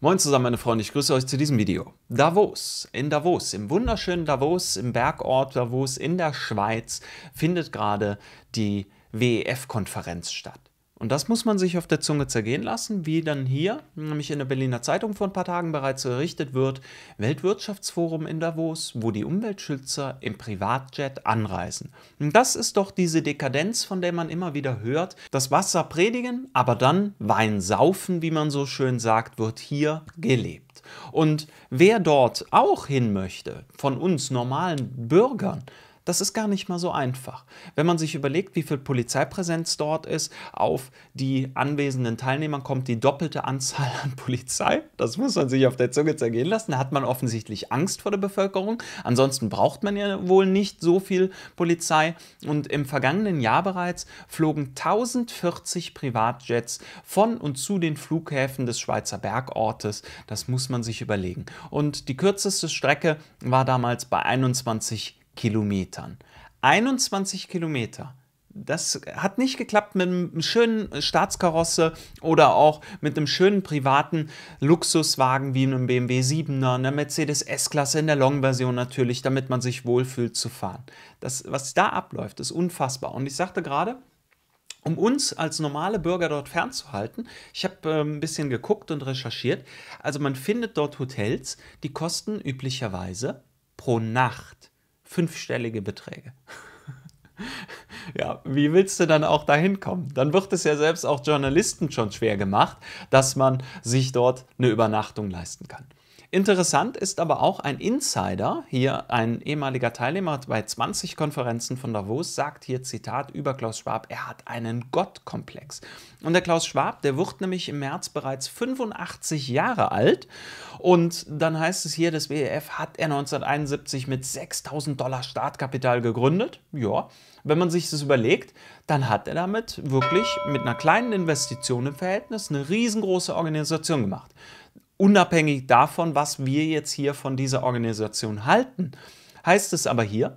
Moin zusammen, meine Freunde, ich grüße euch zu diesem Video. Davos, in Davos, im wunderschönen Davos, im Bergort Davos in der Schweiz findet gerade die WEF-Konferenz statt. Und das muss man sich auf der Zunge zergehen lassen, wie dann hier, nämlich in der Berliner Zeitung vor ein paar Tagen bereits errichtet wird, Weltwirtschaftsforum in Davos, wo die Umweltschützer im Privatjet anreisen. Und das ist doch diese Dekadenz, von der man immer wieder hört. Das Wasser predigen, aber dann Wein saufen, wie man so schön sagt, wird hier gelebt. Und wer dort auch hin möchte, von uns normalen Bürgern, das ist gar nicht mal so einfach. Wenn man sich überlegt, wie viel Polizeipräsenz dort ist, auf die anwesenden Teilnehmer kommt die doppelte Anzahl an Polizei. Das muss man sich auf der Zunge zergehen lassen. Da hat man offensichtlich Angst vor der Bevölkerung. Ansonsten braucht man ja wohl nicht so viel Polizei. Und im vergangenen Jahr bereits flogen 1040 Privatjets von und zu den Flughäfen des Schweizer Bergortes. Das muss man sich überlegen. Und die kürzeste Strecke war damals bei 21 Kilometern. 21 Kilometer. Das hat nicht geklappt mit einem schönen Staatskarosse oder auch mit einem schönen privaten Luxuswagen wie einem BMW 7er, einer Mercedes S-Klasse in der Long-Version natürlich, damit man sich wohlfühlt zu fahren. Das, was da abläuft, ist unfassbar. Und ich sagte gerade, um uns als normale Bürger dort fernzuhalten, ich habe äh, ein bisschen geguckt und recherchiert. Also man findet dort Hotels, die kosten üblicherweise pro Nacht fünfstellige Beträge. ja, wie willst du dann auch dahin kommen? Dann wird es ja selbst auch Journalisten schon schwer gemacht, dass man sich dort eine Übernachtung leisten kann. Interessant ist aber auch ein Insider, hier ein ehemaliger Teilnehmer bei 20 Konferenzen von Davos, sagt hier Zitat über Klaus Schwab, er hat einen Gottkomplex. Und der Klaus Schwab, der wird nämlich im März bereits 85 Jahre alt und dann heißt es hier, das WEF hat er 1971 mit 6000 Dollar Startkapital gegründet. Ja, wenn man sich das überlegt, dann hat er damit wirklich mit einer kleinen Investition im Verhältnis eine riesengroße Organisation gemacht. Unabhängig davon, was wir jetzt hier von dieser Organisation halten, heißt es aber hier,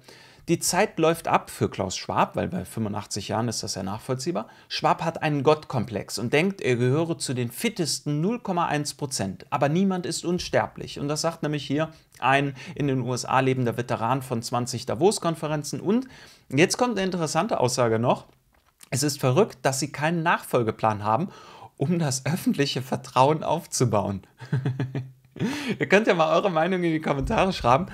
die Zeit läuft ab für Klaus Schwab, weil bei 85 Jahren ist das ja nachvollziehbar. Schwab hat einen Gottkomplex und denkt, er gehöre zu den fittesten 0,1 Prozent. Aber niemand ist unsterblich. Und das sagt nämlich hier ein in den USA lebender Veteran von 20 Davos-Konferenzen. Und jetzt kommt eine interessante Aussage noch. Es ist verrückt, dass sie keinen Nachfolgeplan haben, um das öffentliche Vertrauen aufzubauen. Ihr könnt ja mal eure Meinung in die Kommentare schreiben.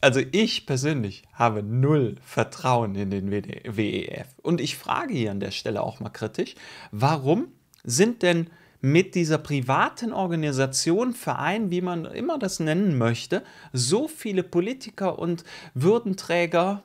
Also ich persönlich habe null Vertrauen in den WEF. Und ich frage hier an der Stelle auch mal kritisch, warum sind denn mit dieser privaten Organisation, Verein, wie man immer das nennen möchte, so viele Politiker und Würdenträger,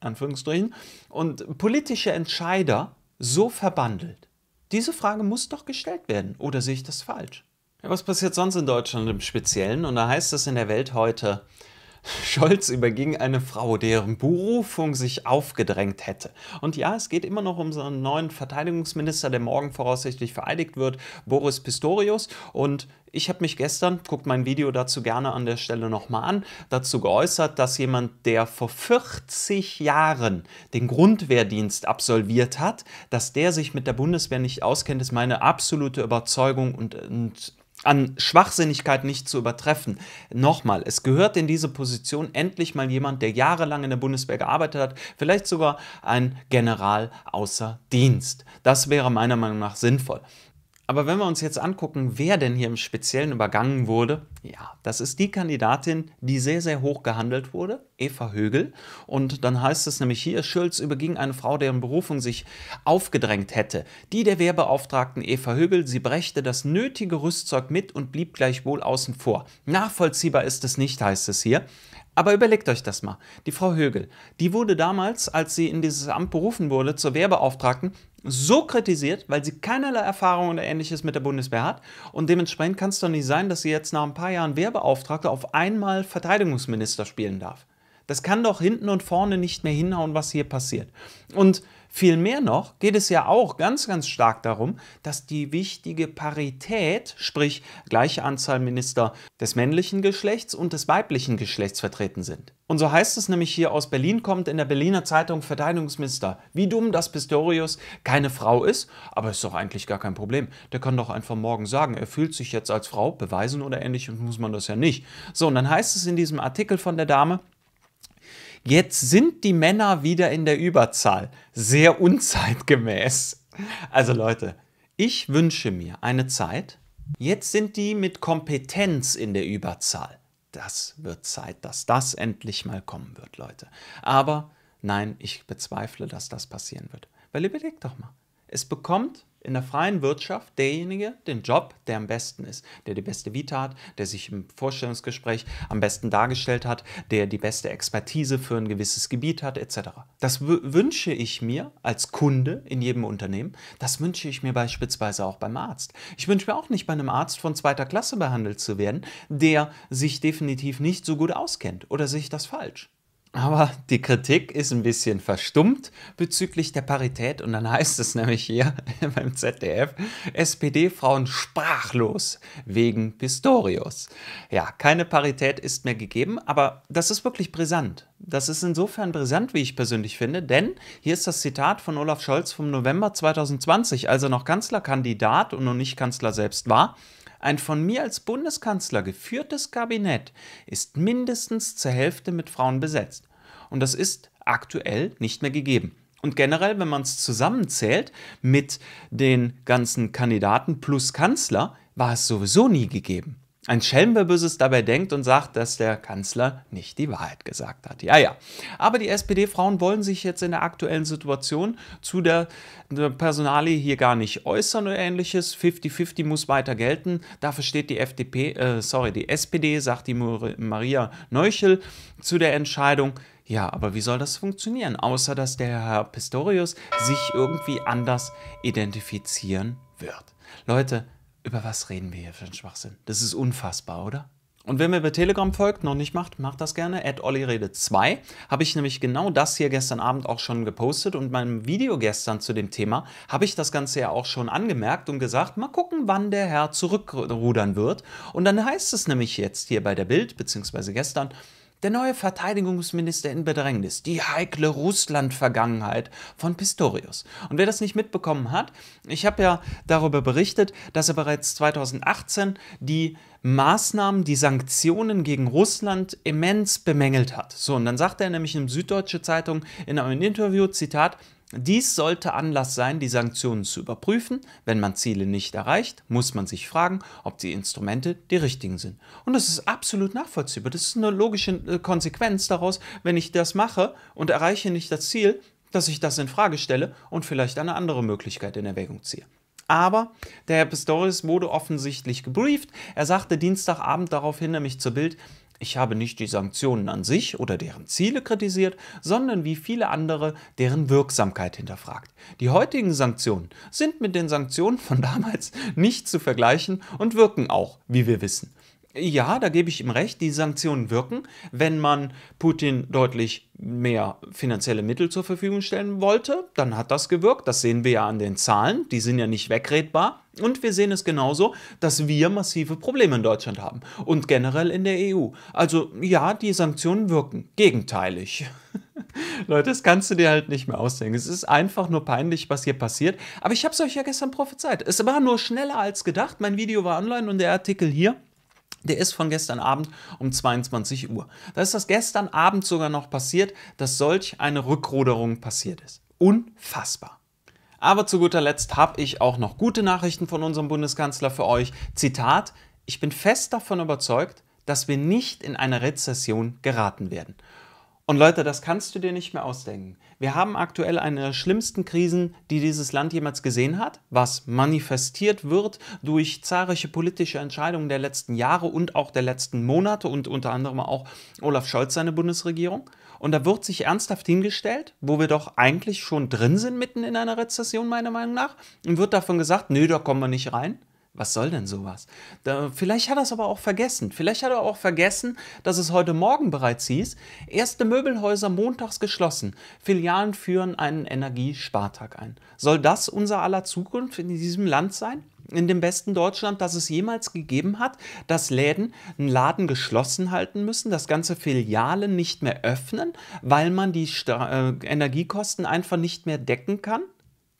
Anführungsstrichen, und politische Entscheider so verbandelt? Diese Frage muss doch gestellt werden, oder sehe ich das falsch? Ja, was passiert sonst in Deutschland im Speziellen? Und da heißt es in der Welt heute, Scholz überging eine Frau, deren Berufung sich aufgedrängt hätte. Und ja, es geht immer noch um seinen neuen Verteidigungsminister, der morgen voraussichtlich vereidigt wird, Boris Pistorius. Und ich habe mich gestern, guckt mein Video dazu gerne an der Stelle nochmal an, dazu geäußert, dass jemand, der vor 40 Jahren den Grundwehrdienst absolviert hat, dass der sich mit der Bundeswehr nicht auskennt, ist meine absolute Überzeugung und, und an Schwachsinnigkeit nicht zu übertreffen. Nochmal, es gehört in diese Position endlich mal jemand, der jahrelang in der Bundeswehr gearbeitet hat, vielleicht sogar ein General außer Dienst. Das wäre meiner Meinung nach sinnvoll. Aber wenn wir uns jetzt angucken, wer denn hier im Speziellen übergangen wurde, ja, das ist die Kandidatin, die sehr, sehr hoch gehandelt wurde, Eva Högel. Und dann heißt es nämlich hier, Schulz überging eine Frau, deren Berufung sich aufgedrängt hätte. Die der Wehrbeauftragten Eva Högel, sie brächte das nötige Rüstzeug mit und blieb gleichwohl außen vor. Nachvollziehbar ist es nicht, heißt es hier. Aber überlegt euch das mal. Die Frau Högel, die wurde damals, als sie in dieses Amt berufen wurde, zur Wehrbeauftragten, so kritisiert, weil sie keinerlei Erfahrung oder ähnliches mit der Bundeswehr hat. Und dementsprechend kann es doch nicht sein, dass sie jetzt nach ein paar Jahren Wehrbeauftragte auf einmal Verteidigungsminister spielen darf. Das kann doch hinten und vorne nicht mehr hinhauen, was hier passiert. Und Vielmehr noch geht es ja auch ganz, ganz stark darum, dass die wichtige Parität, sprich gleiche Anzahl Minister des männlichen Geschlechts und des weiblichen Geschlechts vertreten sind. Und so heißt es nämlich hier aus Berlin kommt in der Berliner Zeitung Verteidigungsminister. Wie dumm, dass Pistorius keine Frau ist, aber ist doch eigentlich gar kein Problem. Der kann doch einfach morgen sagen, er fühlt sich jetzt als Frau, beweisen oder ähnlich und muss man das ja nicht. So, und dann heißt es in diesem Artikel von der Dame, Jetzt sind die Männer wieder in der Überzahl. Sehr unzeitgemäß. Also Leute, ich wünsche mir eine Zeit. Jetzt sind die mit Kompetenz in der Überzahl. Das wird Zeit, dass das endlich mal kommen wird, Leute. Aber nein, ich bezweifle, dass das passieren wird. Weil überlegt doch mal, es bekommt in der freien Wirtschaft derjenige den Job, der am besten ist, der die beste Vita hat, der sich im Vorstellungsgespräch am besten dargestellt hat, der die beste Expertise für ein gewisses Gebiet hat, etc. Das wünsche ich mir als Kunde in jedem Unternehmen. Das wünsche ich mir beispielsweise auch beim Arzt. Ich wünsche mir auch nicht, bei einem Arzt von zweiter Klasse behandelt zu werden, der sich definitiv nicht so gut auskennt oder sehe ich das falsch. Aber die Kritik ist ein bisschen verstummt bezüglich der Parität. Und dann heißt es nämlich hier beim ZDF, SPD-Frauen sprachlos wegen Pistorius. Ja, keine Parität ist mehr gegeben, aber das ist wirklich brisant. Das ist insofern brisant, wie ich persönlich finde, denn hier ist das Zitat von Olaf Scholz vom November 2020, als er noch Kanzlerkandidat und noch nicht Kanzler selbst war. Ein von mir als Bundeskanzler geführtes Kabinett ist mindestens zur Hälfte mit Frauen besetzt. Und das ist aktuell nicht mehr gegeben. Und generell, wenn man es zusammenzählt mit den ganzen Kandidaten plus Kanzler, war es sowieso nie gegeben. Ein Schelm, wer Böses dabei denkt und sagt, dass der Kanzler nicht die Wahrheit gesagt hat. Ja, ja. Aber die SPD-Frauen wollen sich jetzt in der aktuellen Situation zu der Personalie hier gar nicht äußern oder ähnliches. 50-50 muss weiter gelten. Dafür steht die FDP, äh, sorry, die SPD, sagt die Maria Neuchel zu der Entscheidung. Ja, aber wie soll das funktionieren, außer dass der Herr Pistorius sich irgendwie anders identifizieren wird? Leute, über was reden wir hier für einen Schwachsinn? Das ist unfassbar, oder? Und wer mir bei Telegram folgt, noch nicht macht, macht das gerne. At Rede 2 habe ich nämlich genau das hier gestern Abend auch schon gepostet und meinem Video gestern zu dem Thema habe ich das Ganze ja auch schon angemerkt und gesagt, mal gucken, wann der Herr zurückrudern wird. Und dann heißt es nämlich jetzt hier bei der Bild, beziehungsweise gestern, der neue Verteidigungsminister in Bedrängnis, die heikle Russland-Vergangenheit von Pistorius. Und wer das nicht mitbekommen hat, ich habe ja darüber berichtet, dass er bereits 2018 die Maßnahmen, die Sanktionen gegen Russland immens bemängelt hat. So, und dann sagt er nämlich in Süddeutsche Zeitung in einem Interview, Zitat, dies sollte Anlass sein, die Sanktionen zu überprüfen. Wenn man Ziele nicht erreicht, muss man sich fragen, ob die Instrumente die richtigen sind. Und das ist absolut nachvollziehbar. Das ist eine logische äh, Konsequenz daraus, wenn ich das mache und erreiche nicht das Ziel, dass ich das in Frage stelle und vielleicht eine andere Möglichkeit in Erwägung ziehe. Aber der Herr Pistorius wurde offensichtlich gebrieft. Er sagte Dienstagabend daraufhin nämlich zur Bild, ich habe nicht die Sanktionen an sich oder deren Ziele kritisiert, sondern wie viele andere deren Wirksamkeit hinterfragt. Die heutigen Sanktionen sind mit den Sanktionen von damals nicht zu vergleichen und wirken auch, wie wir wissen. Ja, da gebe ich ihm recht, die Sanktionen wirken, wenn man Putin deutlich mehr finanzielle Mittel zur Verfügung stellen wollte, dann hat das gewirkt, das sehen wir ja an den Zahlen, die sind ja nicht wegredbar und wir sehen es genauso, dass wir massive Probleme in Deutschland haben und generell in der EU. Also ja, die Sanktionen wirken, gegenteilig. Leute, das kannst du dir halt nicht mehr ausdenken. Es ist einfach nur peinlich, was hier passiert. Aber ich habe es euch ja gestern prophezeit. Es war nur schneller als gedacht. Mein Video war online und der Artikel hier. Der ist von gestern Abend um 22 Uhr. Da ist das gestern Abend sogar noch passiert, dass solch eine Rückruderung passiert ist. Unfassbar. Aber zu guter Letzt habe ich auch noch gute Nachrichten von unserem Bundeskanzler für euch. Zitat, ich bin fest davon überzeugt, dass wir nicht in eine Rezession geraten werden. Und Leute, das kannst du dir nicht mehr ausdenken. Wir haben aktuell eine der schlimmsten Krisen, die dieses Land jemals gesehen hat, was manifestiert wird durch zahlreiche politische Entscheidungen der letzten Jahre und auch der letzten Monate und unter anderem auch Olaf Scholz seine Bundesregierung. Und da wird sich ernsthaft hingestellt, wo wir doch eigentlich schon drin sind mitten in einer Rezession meiner Meinung nach, und wird davon gesagt, nö, da kommen wir nicht rein. Was soll denn sowas? Da, vielleicht hat er es aber auch vergessen. Vielleicht hat er auch vergessen, dass es heute Morgen bereits hieß, erste Möbelhäuser montags geschlossen. Filialen führen einen Energiespartag ein. Soll das unser aller Zukunft in diesem Land sein? in dem besten Deutschland, das es jemals gegeben hat, dass Läden einen Laden geschlossen halten müssen, dass ganze Filialen nicht mehr öffnen, weil man die Stra äh, Energiekosten einfach nicht mehr decken kann?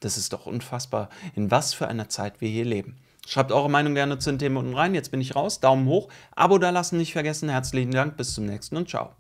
Das ist doch unfassbar, in was für einer Zeit wir hier leben. Schreibt eure Meinung gerne zu den Themen unten rein. Jetzt bin ich raus. Daumen hoch, Abo da lassen nicht vergessen. Herzlichen Dank, bis zum nächsten und ciao.